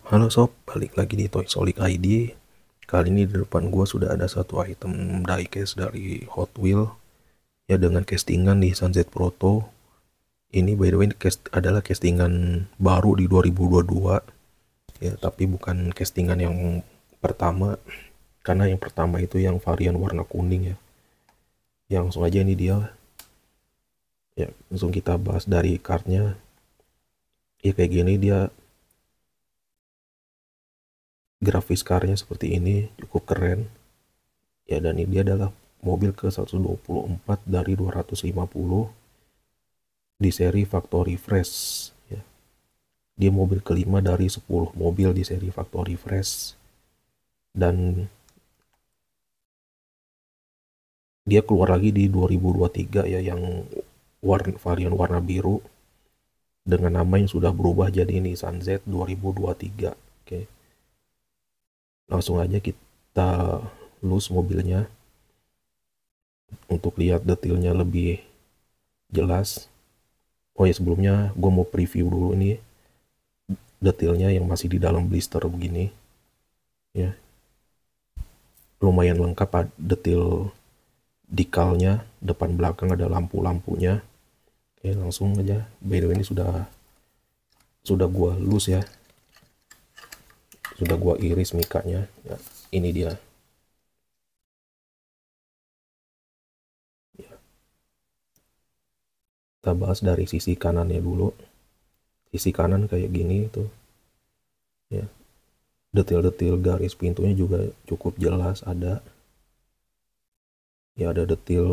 Halo sob, balik lagi di Toy ID. Kali ini di depan gua sudah ada satu item diecast dari Hot Wheel ya dengan castingan di Sunset Proto. Ini by the way cast, adalah castingan baru di 2022. Ya, tapi bukan castingan yang pertama karena yang pertama itu yang varian warna kuning ya. Yang langsung aja ini dia. Ya, langsung kita bahas dari cardnya. Ya kayak gini dia grafis karnya seperti ini cukup keren ya dan ini dia adalah mobil ke 124 dari 250 di seri factory fresh ya. dia mobil kelima dari 10 mobil di seri factory fresh dan dia keluar lagi di 2023 ya yang warna varian warna biru dengan nama yang sudah berubah jadi Nissan Z 2023 oke okay langsung aja kita lus mobilnya untuk lihat detailnya lebih jelas oh ya sebelumnya gue mau preview dulu ini detailnya yang masih di dalam blister begini ya lumayan lengkap detail dikalnya depan belakang ada lampu-lampunya oke langsung aja by the way ini sudah sudah gue lus ya sudah gua iris mikanya ya, ini dia ya. kita bahas dari sisi kanannya dulu sisi kanan kayak gini tuh ya detail-detail garis pintunya juga cukup jelas ada ya ada detail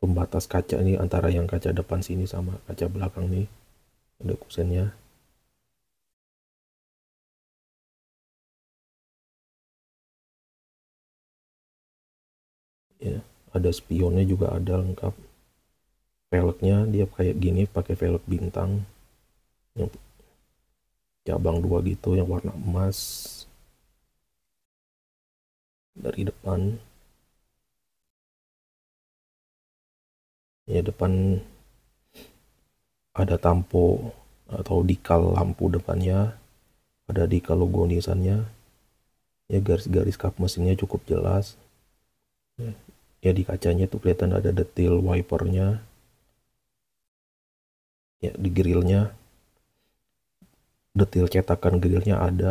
pembatas kaca ini antara yang kaca depan sini sama kaca belakang nih ada kusennya ya ada spionnya juga ada lengkap velgnya dia kayak gini pakai velg bintang yang cabang dua gitu yang warna emas dari depan ya depan ada tampo atau dikal lampu depannya ada dikal logo nisannya ya garis-garis kap mesinnya cukup jelas ya di kacanya tuh kelihatan ada detail wipernya ya di grillnya detail cetakan grillnya ada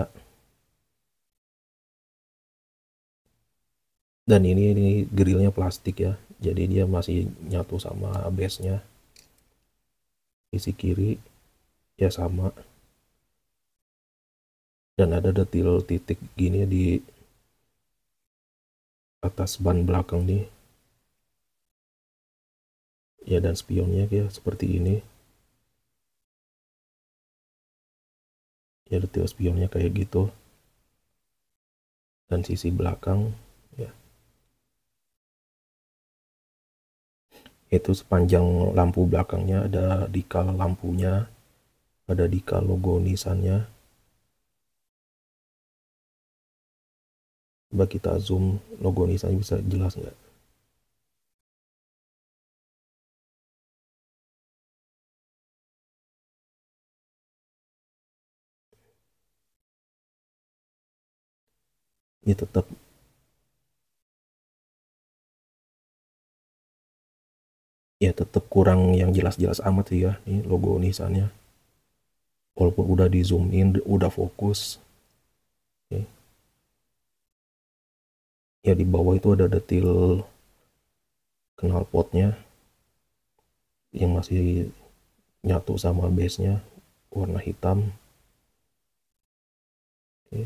dan ini, ini grillnya plastik ya jadi dia masih nyatu sama base nya sisi kiri ya sama dan ada detail titik gini di atas ban belakang nih ya dan spionnya ya seperti ini ya detail spionnya kayak gitu dan sisi belakang ya itu sepanjang lampu belakangnya ada dikal lampunya ada dikal logo nisannya coba kita zoom logo Nissan bisa jelas nggak ini tetap ya tetap kurang yang jelas-jelas amat sih ya ini logo Nissannya walaupun udah di zoom in udah fokus ya di bawah itu ada detil knalpotnya yang masih nyatu sama base nya warna hitam oke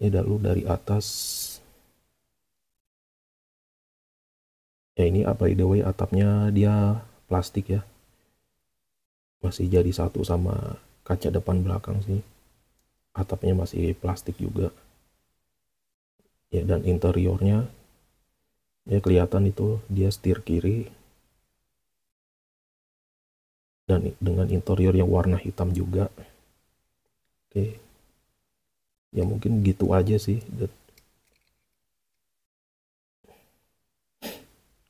ini lalu dari atas ya ini apa ah, the way atapnya dia plastik ya masih jadi satu sama kaca depan belakang sih atapnya masih plastik juga ya dan interiornya ya kelihatan itu dia setir kiri dan dengan interior yang warna hitam juga oke ya mungkin gitu aja sih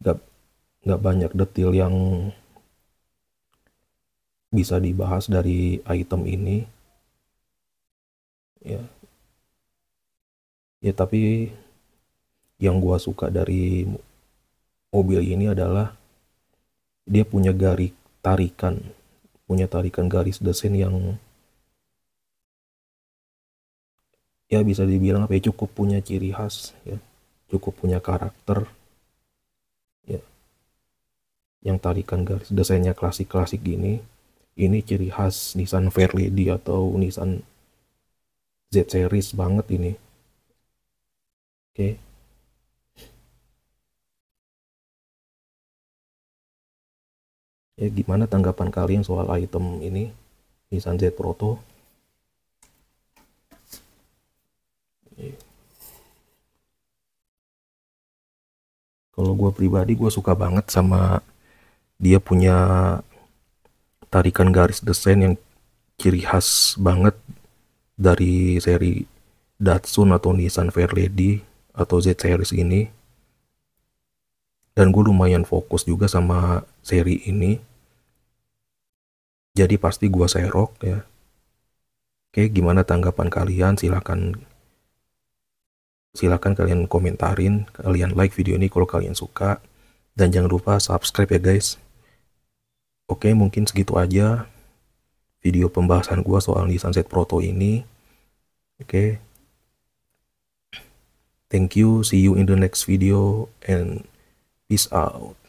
nggak nggak banyak detail yang bisa dibahas dari item ini ya ya tapi yang gua suka dari mobil ini adalah dia punya garis tarikan punya tarikan garis desain yang ya bisa dibilang apa ya cukup punya ciri khas ya cukup punya karakter ya yang tarikan garis desainnya klasik-klasik gini ini ciri khas Nissan Fairlady atau Nissan Z series banget ini Oke. Ya, gimana tanggapan kalian soal item ini Nissan Z Proto? Eh. Kalau gue pribadi gue suka banget sama dia punya tarikan garis desain yang ciri khas banget dari seri Datsun atau Nissan Fairlady atau Z series ini dan gue lumayan fokus juga sama seri ini jadi pasti gue serok ya oke gimana tanggapan kalian silahkan silahkan kalian komentarin kalian like video ini kalau kalian suka dan jangan lupa subscribe ya guys oke mungkin segitu aja video pembahasan gue soal Nissan Z Proto ini oke Thank you. See you in the next video and peace out.